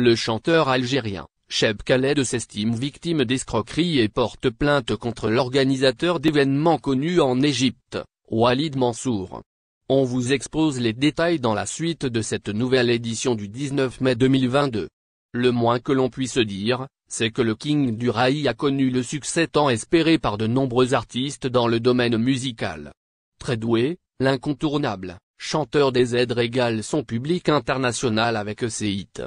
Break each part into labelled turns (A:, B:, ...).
A: Le chanteur algérien, Cheb Khaled s'estime victime d'escroquerie et porte plainte contre l'organisateur d'événements connus en Égypte, Walid Mansour. On vous expose les détails dans la suite de cette nouvelle édition du 19 mai 2022. Le moins que l'on puisse dire, c'est que le King du Raï a connu le succès tant espéré par de nombreux artistes dans le domaine musical. Très doué, l'incontournable, chanteur des aides régale son public international avec ses hits.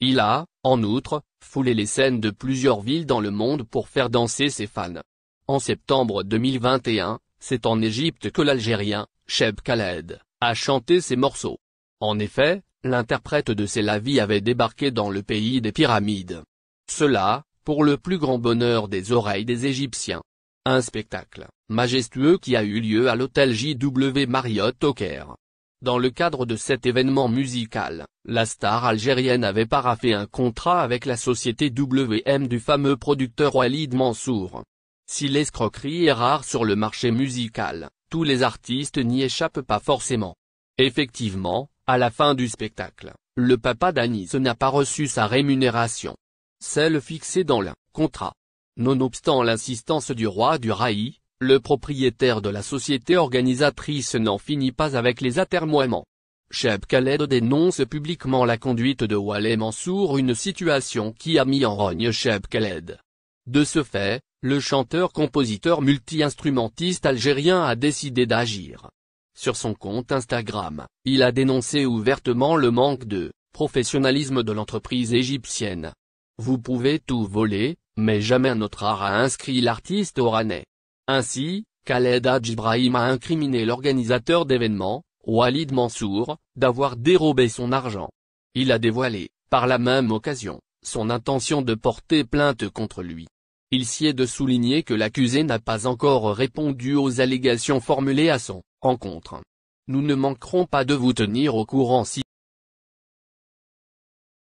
A: Il a, en outre, foulé les scènes de plusieurs villes dans le monde pour faire danser ses fans. En septembre 2021, c'est en Égypte que l'Algérien, Cheb Khaled, a chanté ses morceaux. En effet, l'interprète de lavis avait débarqué dans le pays des pyramides. Cela, pour le plus grand bonheur des oreilles des Égyptiens. Un spectacle majestueux qui a eu lieu à l'hôtel JW Marriott au Caire. Dans le cadre de cet événement musical, la star algérienne avait paraffé un contrat avec la société WM du fameux producteur Walid Mansour. Si l'escroquerie est rare sur le marché musical, tous les artistes n'y échappent pas forcément. Effectivement, à la fin du spectacle, le papa d'Anis n'a pas reçu sa rémunération. Celle fixée dans le contrat. Nonobstant l'insistance du roi du Raï, le propriétaire de la société organisatrice n'en finit pas avec les atermoiements. Cheb Khaled dénonce publiquement la conduite de Walem Mansour une situation qui a mis en rogne Cheb Khaled. De ce fait, le chanteur-compositeur multi-instrumentiste algérien a décidé d'agir. Sur son compte Instagram, il a dénoncé ouvertement le manque de professionnalisme de l'entreprise égyptienne. Vous pouvez tout voler, mais jamais notre art a inscrit l'artiste oranais. Ainsi, Khaled Hadj Ibrahim a incriminé l'organisateur d'événements, Walid Mansour, d'avoir dérobé son argent. Il a dévoilé, par la même occasion, son intention de porter plainte contre lui. Il s'y est de souligner que l'accusé n'a pas encore répondu aux allégations formulées à son encontre. Nous ne manquerons pas de vous tenir au courant si